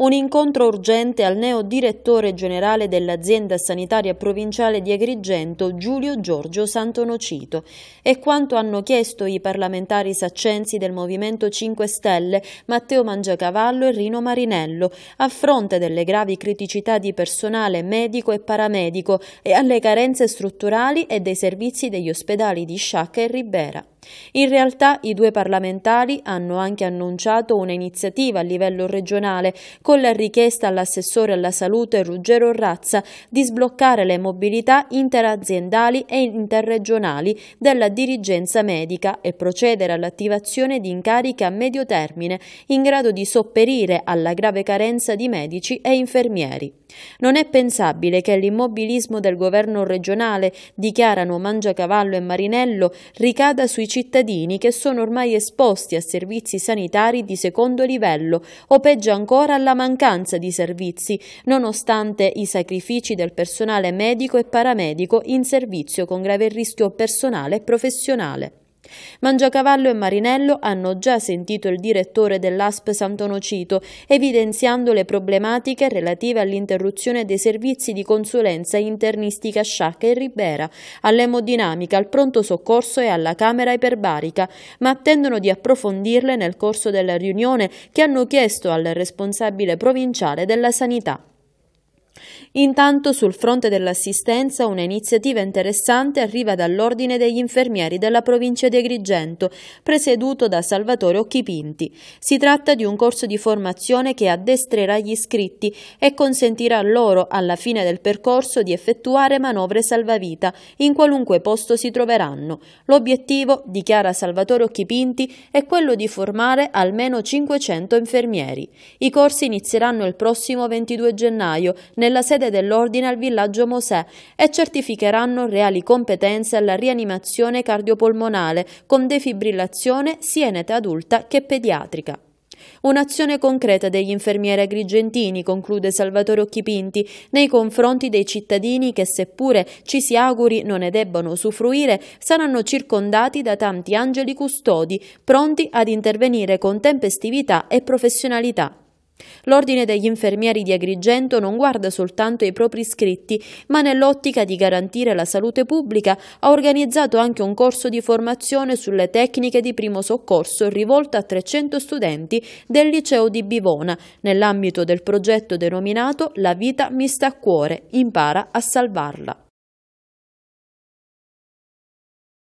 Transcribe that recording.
Un incontro urgente al neo direttore generale dell'azienda sanitaria provinciale di Agrigento, Giulio Giorgio Santonocito. È quanto hanno chiesto i parlamentari saccensi del Movimento 5 Stelle, Matteo Mangiacavallo e Rino Marinello, a fronte delle gravi criticità di personale medico e paramedico e alle carenze strutturali e dei servizi degli ospedali di Sciacca e Ribera. In realtà i due parlamentari hanno anche annunciato un'iniziativa a livello regionale con la richiesta all'assessore alla salute Ruggero Razza di sbloccare le mobilità interaziendali e interregionali della dirigenza medica e procedere all'attivazione di incariche a medio termine in grado di sopperire alla grave carenza di medici e infermieri. Non è pensabile che l'immobilismo del governo regionale, dichiarano Mangiacavallo e Marinello, ricada sui cittadini cittadini che sono ormai esposti a servizi sanitari di secondo livello o peggio ancora alla mancanza di servizi, nonostante i sacrifici del personale medico e paramedico in servizio con grave rischio personale e professionale. Mangiacavallo e Marinello hanno già sentito il direttore dell'ASP Santonocito, evidenziando le problematiche relative all'interruzione dei servizi di consulenza internistica sciacca e ribera, all'emodinamica, al pronto soccorso e alla camera iperbarica, ma attendono di approfondirle nel corso della riunione che hanno chiesto al responsabile provinciale della sanità. Intanto sul fronte dell'assistenza una iniziativa interessante arriva dall'Ordine degli Infermieri della provincia di Agrigento, presieduto da Salvatore Occhipinti. Si tratta di un corso di formazione che addestrerà gli iscritti e consentirà loro, alla fine del percorso, di effettuare manovre salvavita in qualunque posto si troveranno. L'obiettivo, dichiara Salvatore Occhipinti, è quello di formare almeno 500 infermieri. I corsi inizieranno il prossimo 22 gennaio nella sede sede dell'ordine al villaggio Mosè e certificheranno reali competenze alla rianimazione cardiopolmonale con defibrillazione sia in età adulta che pediatrica. Un'azione concreta degli infermieri agrigentini, conclude Salvatore Occhipinti, nei confronti dei cittadini che, seppure ci si auguri non ne debbano usufruire, saranno circondati da tanti angeli custodi, pronti ad intervenire con tempestività e professionalità. L'ordine degli infermieri di Agrigento non guarda soltanto ai propri iscritti, ma nell'ottica di garantire la salute pubblica ha organizzato anche un corso di formazione sulle tecniche di primo soccorso rivolto a 300 studenti del liceo di Bivona, nell'ambito del progetto denominato La vita mi sta a cuore, impara a salvarla.